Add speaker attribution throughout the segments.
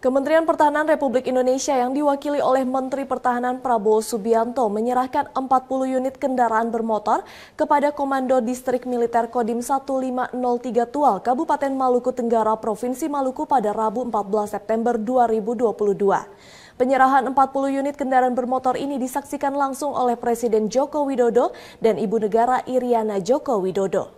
Speaker 1: Kementerian Pertahanan Republik Indonesia yang diwakili oleh Menteri Pertahanan Prabowo Subianto menyerahkan 40 unit kendaraan bermotor kepada Komando Distrik Militer Kodim 1503 Tual, Kabupaten Maluku Tenggara, Provinsi Maluku pada Rabu 14 September 2022. Penyerahan 40 unit kendaraan bermotor ini disaksikan langsung oleh Presiden Joko Widodo dan Ibu Negara Iriana Joko Widodo.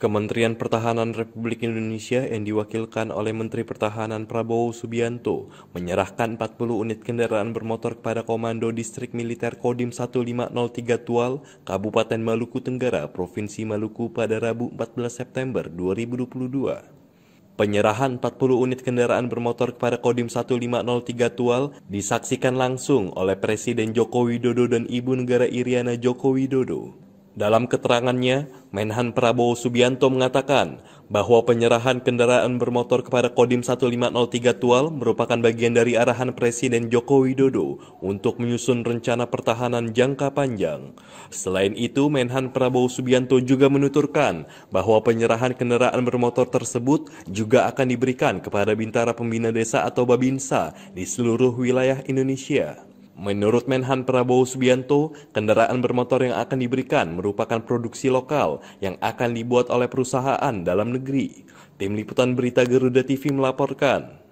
Speaker 2: Kementerian Pertahanan Republik Indonesia yang diwakilkan oleh Menteri Pertahanan Prabowo Subianto menyerahkan 40 unit kendaraan bermotor kepada Komando Distrik Militer Kodim 1503 Tual, Kabupaten Maluku Tenggara, Provinsi Maluku pada Rabu 14 September 2022. Penyerahan 40 unit kendaraan bermotor kepada Kodim 1503 Tual disaksikan langsung oleh Presiden Joko Widodo dan Ibu Negara Iriana Joko Widodo. Dalam keterangannya, Menhan Prabowo Subianto mengatakan bahwa penyerahan kendaraan bermotor kepada Kodim 1503 Tual merupakan bagian dari arahan Presiden Joko Widodo untuk menyusun rencana pertahanan jangka panjang. Selain itu, Menhan Prabowo Subianto juga menuturkan bahwa penyerahan kendaraan bermotor tersebut juga akan diberikan kepada Bintara Pembina Desa atau Babinsa di seluruh wilayah Indonesia. Menurut Menhan Prabowo Subianto, kendaraan bermotor yang akan diberikan merupakan produksi lokal yang akan dibuat oleh perusahaan dalam negeri. Tim Liputan Berita Garuda TV melaporkan.